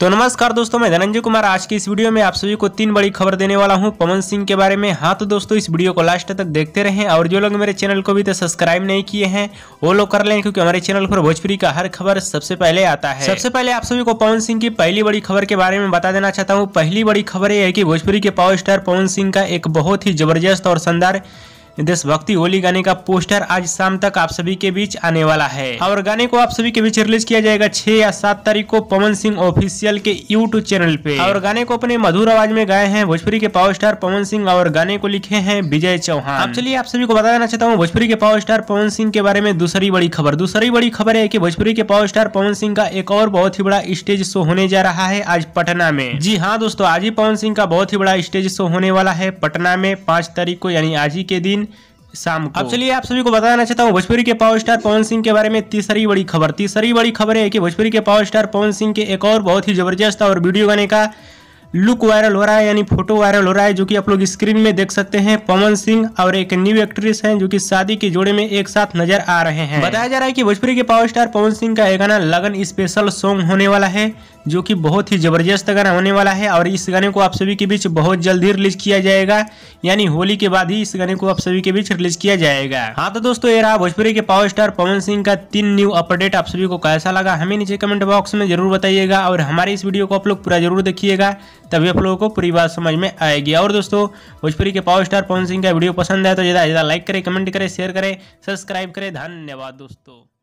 तो नमस्कार दोस्तों मैं धनंजय कुमार आज की इस वीडियो में आप सभी को तीन बड़ी खबर देने वाला हूं पवन सिंह के बारे में हाँ तो दोस्तों इस वीडियो को लास्ट तक देखते रहें और जो लोग मेरे चैनल को भी तो सब्सक्राइब नहीं किए हैं वो लोग कर लें क्योंकि हमारे चैनल पर भोजपुरी का हर खबर सबसे पहले आता है सबसे पहले आप सभी को पवन सिंह की पहली बड़ी खबर के बारे में बता देना चाहता हूँ पहली बड़ी खबर ये है की भोजपुरी के पावर स्टार पवन सिंह का एक बहुत ही जबरदस्त और शानदार देशभक्ति होली गाने का पोस्टर आज शाम तक आप सभी के बीच आने वाला है और गाने को आप सभी के बीच रिलीज किया जाएगा छह या सात तारीख को पवन सिंह ऑफिशियल के यूट्यूब चैनल पे और गाने को अपने मधुर आवाज में गाए हैं भोजपुरी के पावर स्टार पवन सिंह और गाने को लिखे हैं विजय चौहान अब चलिए आप सभी को बता देना चाहता हूँ भोजपुरी के पावर स्टार पवन सिंह के बारे में दूसरी बड़ी खबर दूसरी बड़ी खबर है की भोजपुरी के पावर स्टार पवन सिंह का एक और बहुत ही बड़ा स्टेज शो होने जा रहा है आज पटना में जी हाँ दोस्तों आज ही पवन सिंह का बहुत ही बड़ा स्टेज शो होने वाला है पटना में पांच तारीख को यानी आज ही के दिन शाम को अब चलिए आप सभी को बताना चाहता हूँ भोजपुरी के पावर स्टार पवन सिंह के बारे में तीसरी बड़ी खबर तीसरी बड़ी खबर है कि भोजपुरी के पावर स्टार पवन सिंह के एक और बहुत ही जबरदस्त और वीडियो गाने का लुक वायरल हो रहा है यानी फोटो वायरल हो रहा है जो कि आप लोग स्क्रीन में देख सकते हैं पवन सिंह और एक न्यू एक्ट्रेस हैं जो कि शादी के जोड़े में एक साथ नजर आ रहे हैं बताया जा रहा है कि भोजपुरी के पावर स्टार पवन सिंह का यह गाना लगन स्पेशल सॉन्ग होने वाला है जो कि बहुत ही जबरदस्त गाना होने वाला है और इस गाने को आप सभी के बीच बहुत जल्द ही रिलीज किया जाएगा यानी होली के बाद ही इस गाने को आप सभी के बीच रिलीज किया जाएगा हाँ तो दोस्तों ये रहा भोजपुरी के पावर स्टार पवन सिंह का तीन न्यू अपडेट आप सभी को कैसा लगा हमें नीचे कमेंट बॉक्स में जरूर बताइएगा और हमारे इस वीडियो को आप लोग पूरा जरूर देखिएगा तभी आप लोगों को पूरी बात समझ में आएगी और दोस्तों भोजपुरी के पावर स्टार पवन सिंह का वीडियो पसंद है तो ज़्यादा ज़्यादा लाइक करें कमेंट करें शेयर करें सब्सक्राइब करें धन्यवाद दोस्तों